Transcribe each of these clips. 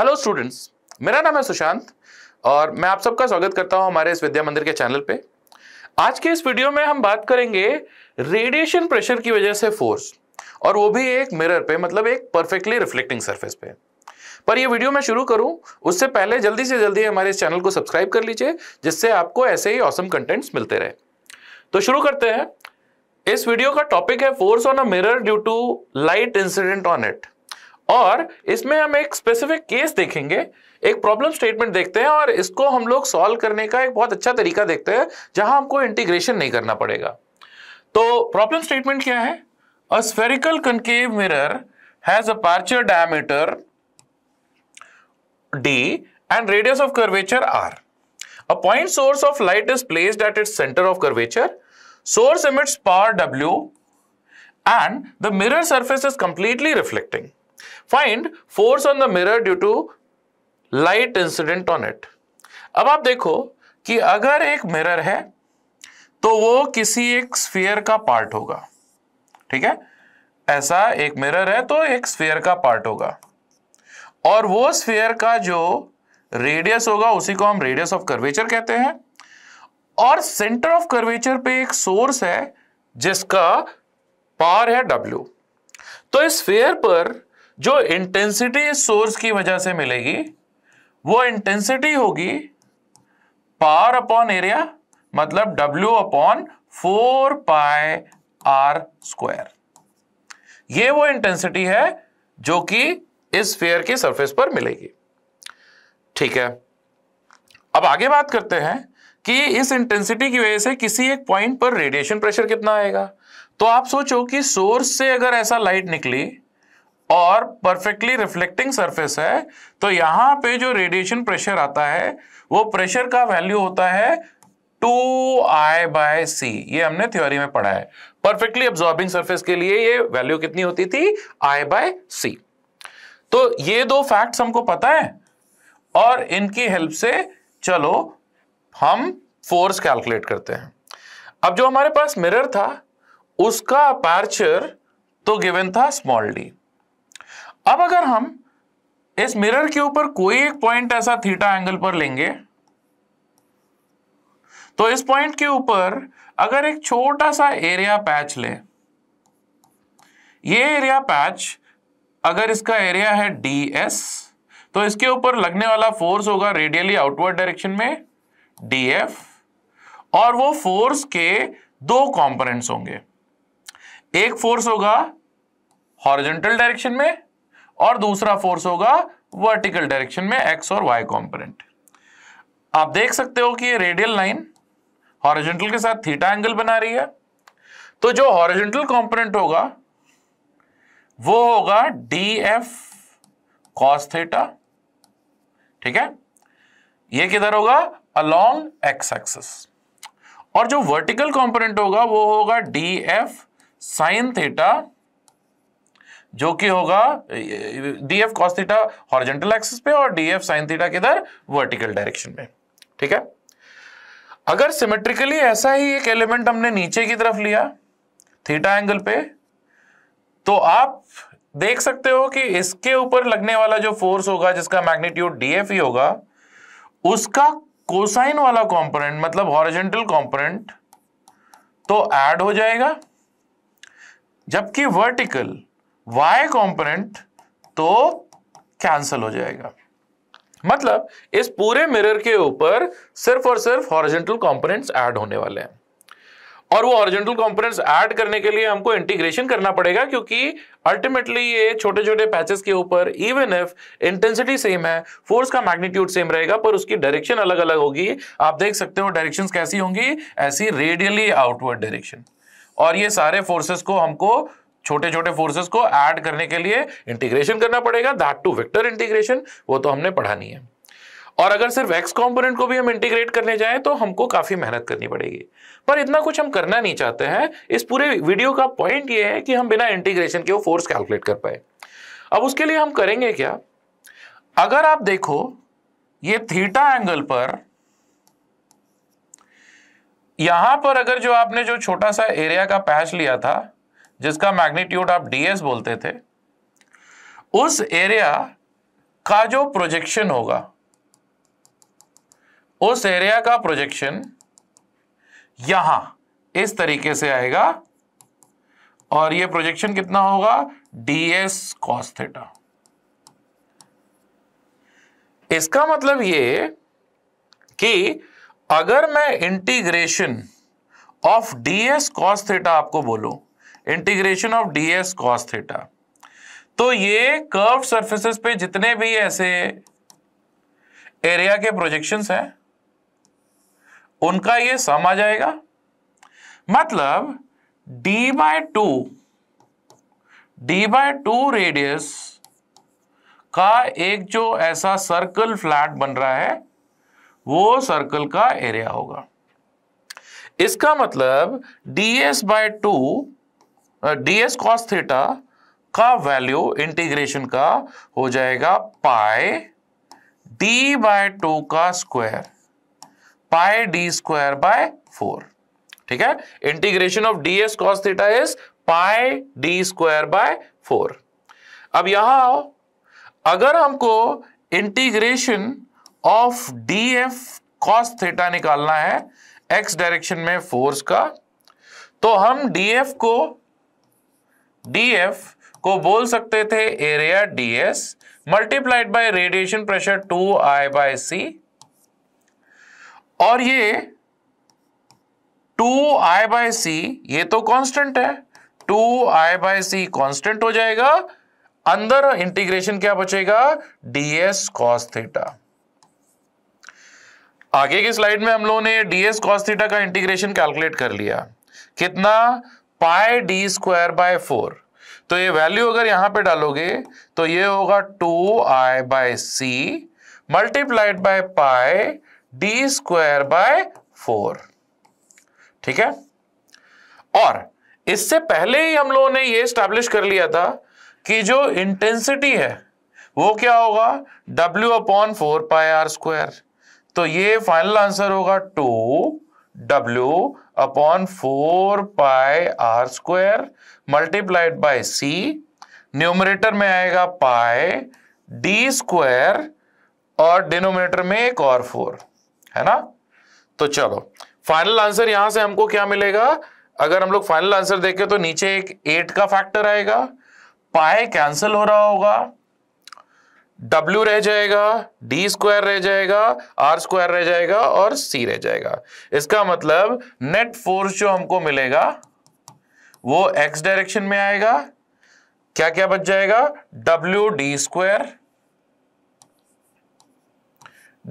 hello students मेरा नाम है सुशांत और मैं आप सबका स्वागत करता हूं हमारे इस विद्या मंदिर के चैनल पे आज के इस वीडियो में हम बात करेंगे रेडिएशन प्रेशर की वजह से फोर्स और वो भी एक मिरर पे मतलब एक परफेक्टली रिफ्लेक्टिंग सरफेस पे पर ये वीडियो मैं शुरू करूं उससे पहले जल्दी से जल्दी हमारे इस चैनल को सब्सक्राइब कर लीजिए जिससे आपको ऐसे ही औसम कंटेंट्स मिलते रहे तो शुरू करते हैं इस वीडियो का टॉपिक है force on a mirror due to light incident on it और इसमें हम एक स्पेसिफिक केस देखेंगे एक प्रॉब्लम स्टेटमेंट देखते हैं और इसको हम लोग सॉल्व करने का एक बहुत अच्छा तरीका देखते हैं जहां हमको इंटीग्रेशन नहीं करना पड़ेगा तो प्रॉब्लम स्टेटमेंट क्या है a spherical concave mirror has a aperture diameter D and radius of curvature R a point source of light is placed at its centre of curvature source emits power W and the mirror surface is completely reflecting find force on the mirror due to light incident on it अब आप देखो कि अगर एक mirror है तो वो किसी एक स्फीयर का पार्ट होगा ठीक है ऐसा एक मिरर है तो एक स्फीयर का पार्ट होगा और वो स्फीयर का जो रेडियस होगा उसी को हम रेडियस ऑफ कर्वेचर कहते हैं और सेंटर ऑफ कर्वेचर पे एक सोर्स है जिसका पार है डब्ल्यू तो इस स्फीयर पर जो इंटेंसिटी सोर्स की वजह से मिलेगी वो इंटेंसिटी होगी पार अपॉन एरिया मतलब W upon four pi R square ये वो इंटेंसिटी है जो कि इस फेयर की सरफेस पर मिलेगी ठीक है अब आगे बात करते हैं कि इस इंटेंसिटी की वजह से किसी एक पॉइंट पर रेडिएशन प्रेशर कितना आएगा तो आप सोचो कि सोर्स से अगर ऐसा लाइट निकली और परफेक्टली रिफ्लेक्टिंग सरफेस है तो यहां पे जो रेडिएशन प्रेशर आता है वो प्रेशर का वैल्यू होता है टू आई बाय सी ये हमने थ्योरी में पढ़ा है परफेक्टली अब्सॉर्बिंग सरफेस के लिए ये वैल्यू कितनी होती थी आई बाय सी तो ये दो फैक्ट्स हमको पता है और इनकी हेल्प से चलो हम फोर्स कैलकुलेट करते हैं अब जो हमारे पास मिरर था उसका अपार्चर तो गिवन था स्मॉल डी अब अगर हम इस मिरर के ऊपर कोई एक पॉइंट ऐसा थीटा एंगल पर लेंगे तो इस पॉइंट के ऊपर अगर एक छोटा सा एरिया पैच ले ये एरिया पैच अगर इसका एरिया है डी एस तो इसके ऊपर लगने वाला फोर्स होगा रेडियली आउटवर्ड डायरेक्शन में डी एफ और वो फोर्स के दो कंपोनेंट्स होंगे एक फोर्स होगा हॉरिजेंटल डायरेक्शन में और दूसरा फोर्स होगा वर्टिकल डायरेक्शन में एक्स और वाई कॉम्पोनेंट आप देख सकते हो कि ये रेडियल लाइन हॉरिजेंटल के साथ थीटा एंगल बना रही है तो जो हॉरिजेंटल कॉम्पोनेंट होगा वो होगा डी एफ कॉस थीटा ठीक है ये किधर होगा अलोंग एक्स एक्सिस और जो वर्टिकल कंपोनेंट होगा वो होगा डी एफ साइन थीटा जो कि होगा D F cos theta horizontal axis पे और डी एफ साइन थीटा किधर वर्टिकल डायरेक्शन में ठीक है अगर सिमेट्रिकली ऐसा ही एक एलिमेंट हमने नीचे की तरफ लिया थीटा एंगल पे तो आप देख सकते हो कि इसके ऊपर लगने वाला जो फोर्स होगा जिसका मैग्नीट्यूड डीएफ ही होगा उसका कोसाइन वाला कंपोनेंट मतलब हॉरिजेंटल कंपोनेंट तो ऐड हो जाएगा जबकि वर्टिकल वाई कॉम्पोनेंट तो कैंसल हो जाएगा मतलब इस पूरे मिरर के ऊपर सिर्फ और सिर्फ हॉरिजेंटल कंपोनेंट्स ऐड होने वाले हैं और वो ऑरिजेंटल कंपोनेंट्स ऐड करने के लिए हमको इंटीग्रेशन करना पड़ेगा क्योंकि अल्टीमेटली ये छोटे छोटे पैचेस के ऊपर इवन इफ इंटेंसिटी सेम है फोर्स का मैग्नीट्यूड सेम रहेगा पर उसकी डायरेक्शन अलग अलग होगी आप देख सकते हो डायरेक्शन कैसी होंगी ऐसी रेडियली आउटवर्ड डायरेक्शन और ये सारे फोर्सेस को हमको छोटे छोटे फोर्सेस को ऐड करने के लिए इंटीग्रेशन करना पड़ेगा दैट टू वेक्टर इंटीग्रेशन वो तो हमने पढ़ा नहीं है और अगर सिर्फ एक्स कॉम्पोनेंट को भी हम इंटीग्रेट करने जाए तो हमको काफी मेहनत करनी पड़ेगी पर इतना कुछ हम करना नहीं चाहते हैं इस पूरे वीडियो का पॉइंट ये है कि हम बिना इंटीग्रेशन के वो फोर्स कैलकुलेट कर पाए अब उसके लिए हम करेंगे क्या अगर आप देखो ये थीटा एंगल पर यहां पर अगर जो आपने जो छोटा सा एरिया का पैच लिया था जिसका मैग्नीट्यूड आप डीएस बोलते थे उस एरिया का जो प्रोजेक्शन होगा उस एरिया का प्रोजेक्शन यहां इस तरीके से आएगा और ये प्रोजेक्शन कितना होगा डीएस कॉस्थेटा थीटा इसका मतलब ये कि अगर मैं integration of DS cos theta theta आपको बोलूं integration of D S cos theta तो ये कर्व सर्फेसिस पे जितने भी ऐसे एरिया के प्रोजेक्शन हैं उनका ये सम आ जाएगा मतलब d by two D by two radius का एक जो ऐसा सर्कल फ्लैट बन रहा है वो सर्कल का एरिया होगा इसका मतलब DS S by two DS cos theta का वैल्यू इंटीग्रेशन का हो जाएगा पाए डी बाय टू का square pi D square by four ठीक है integration of D S cos theta is pi D square by four अब यहां आओ अगर हमको integration of D F cos theta निकालना है एक्स डायरेक्शन में फोर्स का तो हम डी एफ को डीएफ को बोल सकते थे area S multiplied by radiation pressure two I by C और ये टू आई बाय सी ये तो कांस्टेंट है two I by C constant हो जाएगा अंदर इंटीग्रेशन क्या बचेगा डीएस कॉस थीटा आगे की स्लाइड में हम लोगों ने डीएस कॉस थीटा का इंटीग्रेशन कैलकुलेट कर लिया कितना pi D square by four तो ये वैल्यू अगर यहां पे डालोगे तो ये होगा two I by C multiplied by pi D square by four ठीक है और इससे पहले ही हम लोगों ने ये स्टैब्लिश कर लिया था कि जो इंटेंसिटी है वो क्या होगा W upon four pi R square तो ये फाइनल आंसर होगा two W upon four pi R square multiplied by C numerator में आएगा पाई डी स्क्वायर और डिनोमिनेटर में एक और फोर है ना तो चलो फाइनल आंसर यहां से हमको क्या मिलेगा अगर हम लोग फाइनल आंसर देखें तो नीचे एक एट का फैक्टर आएगा पाए कैंसिल हो रहा होगा डब्ल्यू रह जाएगा डी स्क्वायर रह जाएगा आर स्क्वायर रह जाएगा और सी रह जाएगा इसका मतलब नेट फोर्स जो हमको मिलेगा वो एक्स डायरेक्शन में आएगा क्या क्या बच जाएगा W D square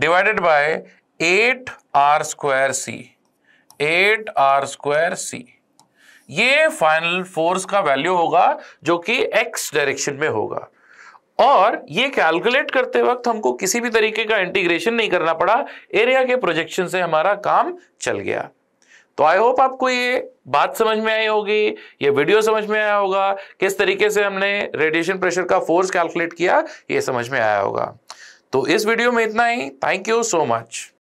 divided by eight R square C eight R square C ये फाइनल फोर्स का वैल्यू होगा जो कि एक्स डायरेक्शन में होगा और ये कैलकुलेट करते वक्त हमको किसी भी तरीके का इंटीग्रेशन नहीं करना पड़ा एरिया के प्रोजेक्शन से हमारा काम चल गया तो आई होप आपको ये बात समझ में आई होगी ये वीडियो समझ में आया होगा किस तरीके से हमने रेडिएशन प्रेशर का फोर्स कैलकुलेट किया ये समझ में आया होगा तो इस वीडियो में इतना ही थैंक यू सो मच